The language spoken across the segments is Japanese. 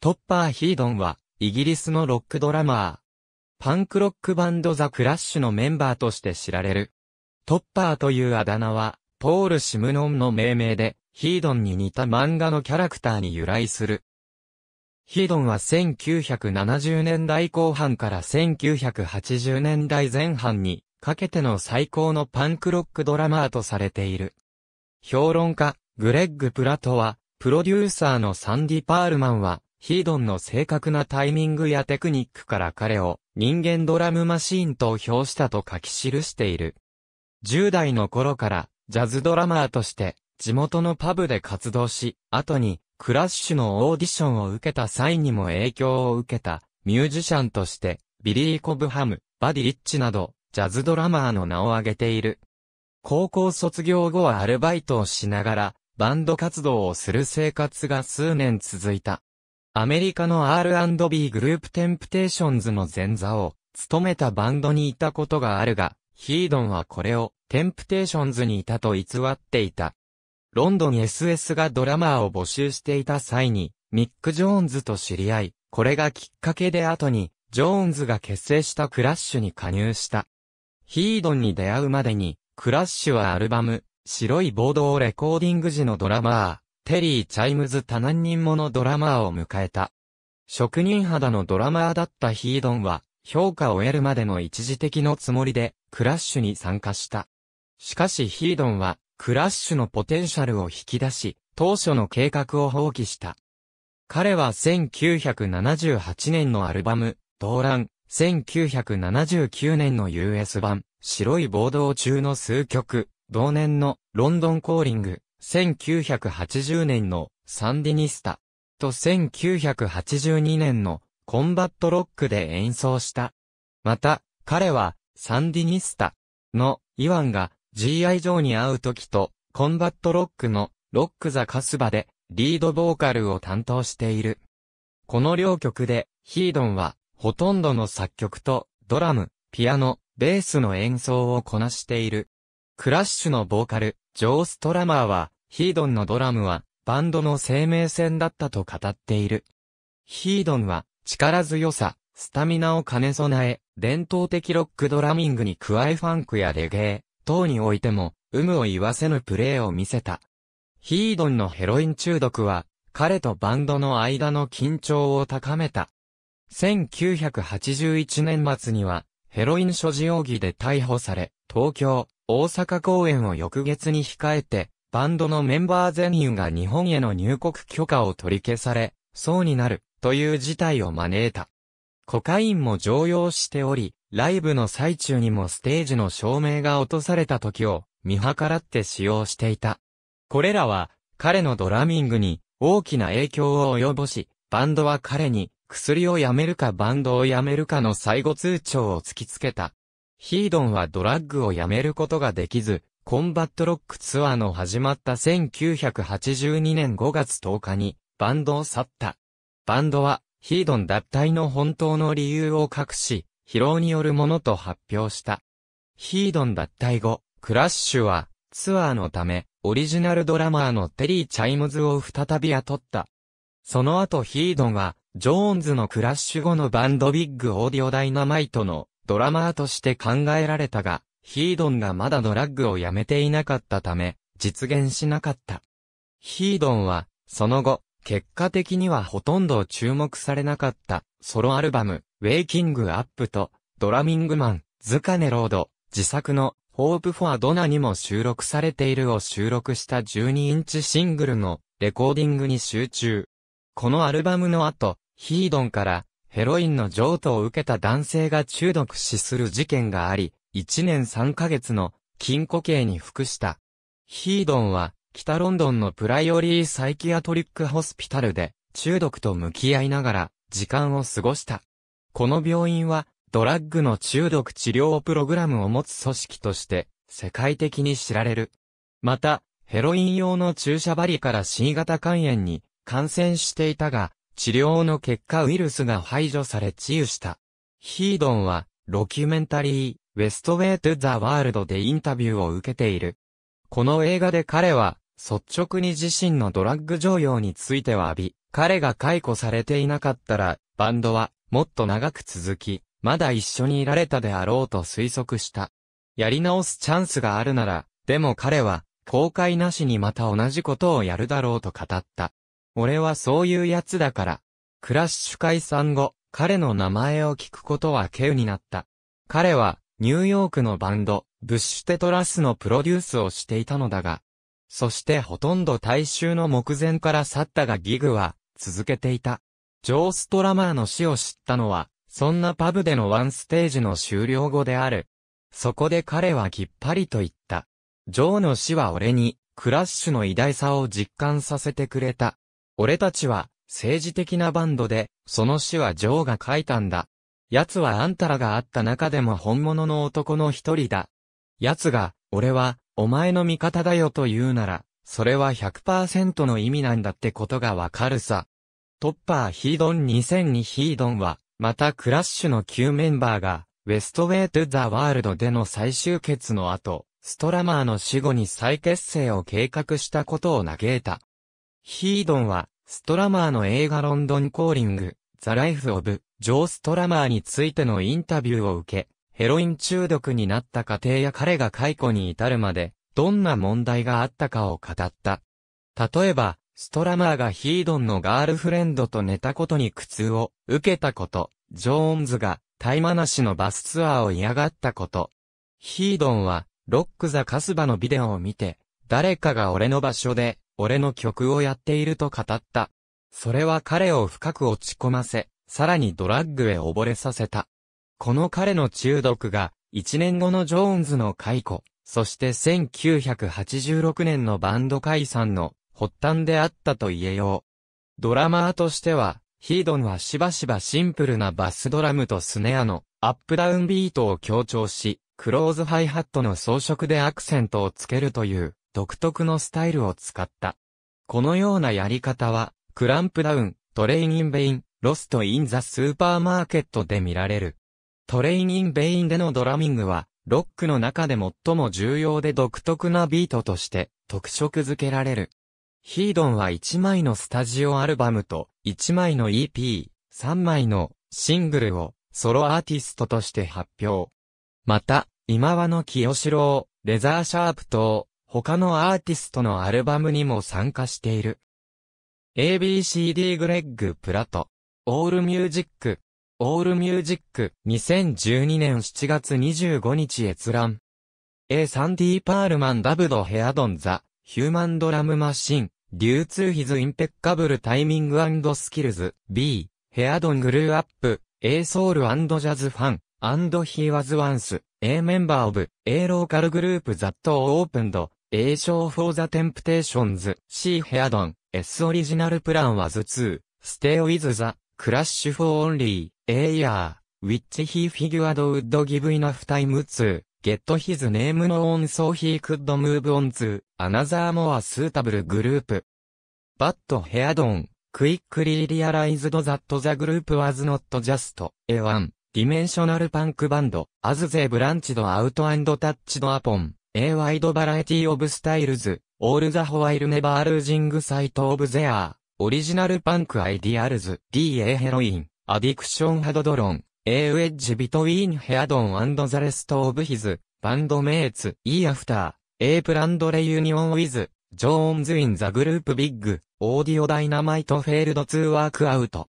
トッパー・ヒードンは、イギリスのロックドラマー。パンクロックバンドザ・クラッシュのメンバーとして知られる。トッパーというあだ名は、ポール・シムノンの命名で、ヒードンに似た漫画のキャラクターに由来する。ヒードンは1970年代後半から1980年代前半にかけての最高のパンクロックドラマーとされている。評論家、グレッグ・プラトは、プロデューサーのサンディ・パールマンは、ヒードンの正確なタイミングやテクニックから彼を人間ドラムマシーンと評したと書き記している。10代の頃からジャズドラマーとして地元のパブで活動し、後にクラッシュのオーディションを受けた際にも影響を受けたミュージシャンとしてビリー・コブハム、バディ・リッチなどジャズドラマーの名を挙げている。高校卒業後はアルバイトをしながらバンド活動をする生活が数年続いた。アメリカの R&B グループテンプテーションズの前座を務めたバンドにいたことがあるが、ヒードンはこれをテンプテーションズにいたと偽っていた。ロンドン SS がドラマーを募集していた際に、ミック・ジョーンズと知り合い、これがきっかけで後に、ジョーンズが結成したクラッシュに加入した。ヒードンに出会うまでに、クラッシュはアルバム、白いボードをレコーディング時のドラマー、テリー・チャイムズ多難人のドラマーを迎えた。職人肌のドラマーだったヒードンは、評価を得るまでの一時的のつもりで、クラッシュに参加した。しかしヒードンは、クラッシュのポテンシャルを引き出し、当初の計画を放棄した。彼は1978年のアルバム、動乱、1979年の US 版、白い暴動中の数曲、同年のロンドンコーリング、1980年のサンディニスタと1982年のコンバットロックで演奏した。また、彼はサンディニスタのイワンが GI 上に会う時とコンバットロックのロックザカスバでリードボーカルを担当している。この両曲でヒードンはほとんどの作曲とドラム、ピアノ、ベースの演奏をこなしている。クラッシュのボーカル、ジョー・ストラマーは、ヒードンのドラムは、バンドの生命線だったと語っている。ヒードンは、力強さ、スタミナを兼ね備え、伝統的ロックドラミングに加えファンクやレゲエ、等においても、有無を言わせぬプレーを見せた。ヒードンのヘロイン中毒は、彼とバンドの間の緊張を高めた。1981年末には、ヘロイン所持容疑で逮捕され、東京、大阪公演を翌月に控えて、バンドのメンバー全員が日本への入国許可を取り消され、そうになる、という事態を招いた。コカインも常用しており、ライブの最中にもステージの照明が落とされた時を見計らって使用していた。これらは彼のドラミングに大きな影響を及ぼし、バンドは彼に薬をやめるかバンドをやめるかの最後通帳を突きつけた。ヒードンはドラッグをやめることができず、コンバットロックツアーの始まった1982年5月10日にバンドを去った。バンドはヒードン脱退の本当の理由を隠し、疲労によるものと発表した。ヒードン脱退後、クラッシュはツアーのため、オリジナルドラマーのテリー・チャイムズを再び雇った。その後ヒードンは、ジョーンズのクラッシュ後のバンドビッグオーディオダイナマイトのドラマーとして考えられたが、ヒードンがまだドラッグをやめていなかったため、実現しなかった。ヒードンは、その後、結果的にはほとんど注目されなかった、ソロアルバム、ウェイキングアップと、ドラミングマン、ズカネロード、自作の、ホープフォアドナにも収録されているを収録した12インチシングルの、レコーディングに集中。このアルバムの後、ヒードンから、ヘロインの譲渡を受けた男性が中毒死する事件があり、1年3ヶ月の禁錮刑に服した。ヒードンは、北ロンドンのプライオリーサイキアトリックホスピタルで、中毒と向き合いながら、時間を過ごした。この病院は、ドラッグの中毒治療プログラムを持つ組織として、世界的に知られる。また、ヘロイン用の注射針から C 型肝炎に感染していたが、治療の結果ウイルスが排除され治癒した。ヒードンは、ロキュメンタリー、ウェストウェイト・ザ・ワールドでインタビューを受けている。この映画で彼は、率直に自身のドラッグ常用については浴び、彼が解雇されていなかったら、バンドは、もっと長く続き、まだ一緒にいられたであろうと推測した。やり直すチャンスがあるなら、でも彼は、後悔なしにまた同じことをやるだろうと語った。俺はそういうやつだから。クラッシュ解散後、彼の名前を聞くことは稀有になった。彼は、ニューヨークのバンド、ブッシュテトラスのプロデュースをしていたのだが、そしてほとんど大衆の目前から去ったがギグは、続けていた。ジョー・ストラマーの死を知ったのは、そんなパブでのワンステージの終了後である。そこで彼はきっぱりと言った。ジョーの死は俺に、クラッシュの偉大さを実感させてくれた。俺たちは、政治的なバンドで、その詩はジョーが書いたんだ。奴はあんたらがあった中でも本物の男の一人だ。奴が、俺は、お前の味方だよと言うなら、それは100%の意味なんだってことがわかるさ。トッパーヒードン2002ヒードンは、またクラッシュの旧メンバーが、ウェストウェイトゥザワールドでの再集結の後、ストラマーの死後に再結成を計画したことを嘆いた。ヒードンは、ストラマーの映画ロンドンコーリング、ザ・ライフ・オブ・ジョー・ストラマーについてのインタビューを受け、ヘロイン中毒になった過程や彼が解雇に至るまで、どんな問題があったかを語った。例えば、ストラマーがヒードンのガールフレンドと寝たことに苦痛を受けたこと、ジョーンズがタイマナシのバスツアーを嫌がったこと。ヒードンは、ロック・ザ・カスバのビデオを見て、誰かが俺の場所で、俺の曲をやっていると語った。それは彼を深く落ち込ませ、さらにドラッグへ溺れさせた。この彼の中毒が、1年後のジョーンズの解雇、そして1986年のバンド解散の発端であったと言えよう。ドラマーとしては、ヒードンはしばしばシンプルなバスドラムとスネアのアップダウンビートを強調し、クローズハイハットの装飾でアクセントをつけるという独特のスタイルを使った。このようなやり方は、クランプダウン、トレインンベイン、ロストインザスーパーマーケットで見られる。トレインインベインでのドラミングは、ロックの中で最も重要で独特なビートとして特色づけられる。ヒードンは1枚のスタジオアルバムと1枚の EP、3枚のシングルをソロアーティストとして発表。また、今和の清志郎、レザーシャープ等、他のアーティストのアルバムにも参加している。ABCD グレッグ・プラト、オールミュージック、オールミュージック、2012年7月25日閲覧。A サンディ・パールマン・ダブド・ヘアドン・ザ・ヒューマン・ドラム・マシン、流通ヒズ・インペッカブル・タイミングスキルズ、B、ヘアドン・グルーアップ、A ソウル・ジャズ・ファン、and he ワ a s o n a メンバー・オブ、of, a local group that o p A Show for the Temptations, C h a i r d o n S Original Plan was 2, Stay with the, Crash for Only, A Year, which he figured would give enough time to, get his name known so he could move on to, another more suitable group. But h a i r d o n quickly realized that the group was not just, a one, dimensional punk band, as they branched out and touched upon. A wide variety of styles, all the while never losing sight of their original punk ideals. D. A heroin, addiction had d r o w n A wedge between Headon and the rest of his bandmates. E after, A planned reunion with Jones in the group big, audio dynamite failed to work out.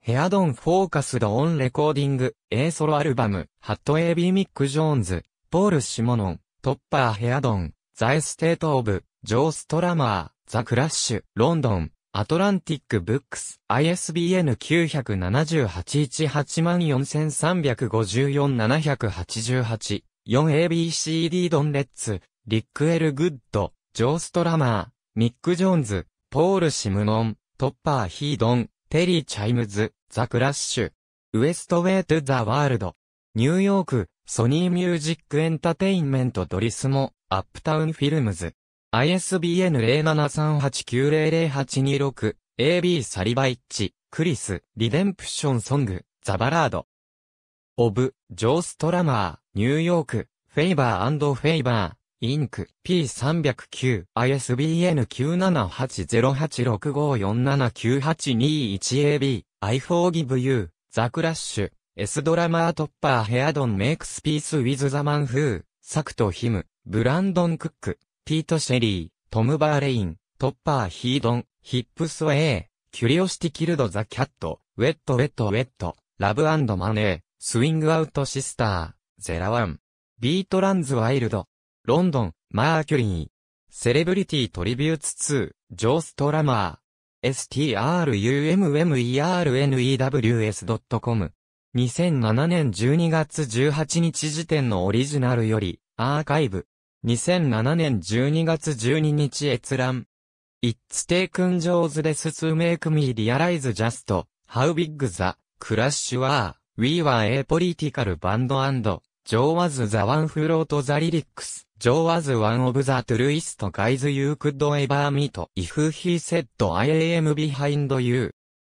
ヘアドンフォーカスドオンレコーディング、A ソロアルバム、ハット AB ミック・ジョーンズ、ポール・シモノン、トッパーヘアドン、ザ・エステート・オブ、ジョー・ストラマー、ザ・クラッシュ、ロンドン、アトランティック・ブックス、ISBN 978-184354788、4ABCD ドンレッツ、リック・エル・グッド、ジョー・ストラマー、ミック・ジョーンズ、ポール・シムノン、トッパー・ヒードン、テリー・チャイムズ、ザ・クラッシュ、ウエストウェイト・ザ・ワールド、ニューヨーク、ソニーミュージックエンタテインメントドリスモ、アップタウンフィルムズ。ISBN 0738900826、AB サリバイッチ、クリス、リデンプションソング、ザバラード。オブ、ジョーストラマー、ニューヨーク、フェイバーフェイバー、インク、P309、ISBN 9780865479821AB、I forgive you, ザクラッシュ。S ドラマートッパーヘアドンメイクスピースウィズザマンフー、サクトヒム、ブランドン・クック、ピート・シェリー、トム・バーレイン、トッパーヒードン、ヒップスウェイ、キュリオシティ・キルド・ザ・キャット、ウェット・ウェット・ウェット、ラブ・マネー、スイング・アウト・シスター、ゼラワン、ビートランズ・ワイルド、ロンドン、マーキュリー、セレブリティ・トリビューツ2、ジョーストラマー、s t r u m m e r n e w s c o m 2007年12月18日時点のオリジナルより、アーカイブ。2007年12月12日閲覧。It's taken Jaws t h i s to make me realize just how big the crash were. We were a political band and Joe was the one who wrote the lyrics. Joe was one of the truest guys you could ever meet. If he said I am behind you,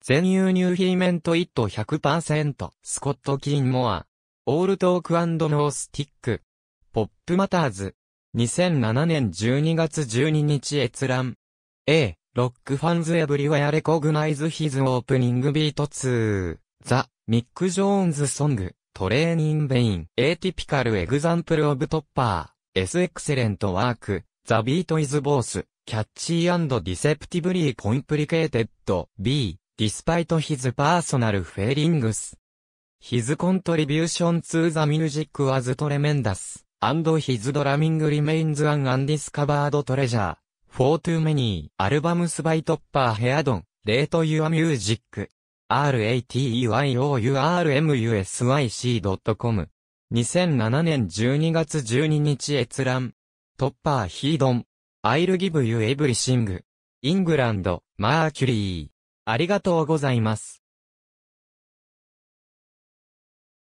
全輸入ヒーメントイット100%、スコット・キンモア、オールトークノースティック、ポップマターズ、2007年12月12日閲覧。A、ロックファンズエブリウェアレコグナイズヒズオープニングビート2、ザ、ミック・ジョーンズ・ソング、トレーニン・ベイン、エーティピカル・エグザンプル・オブ・トッパー、エス・エクセレント・ワーク、ザ・ビート・イズ・ボース、キャッチー・ディセプティブリー・コンプリケーテッド、B、despite his personal failings. His contribution to the music was tremendous, and his drumming remains an undiscovered treasure. For too many albums by Topper Headon, Late Your Music. r a t e y o u r m u s i c c o m 2007年12月12日閲覧。トッパーヒードン。I'll give you everything. イングランド、マーキュリー。ありがとうございます。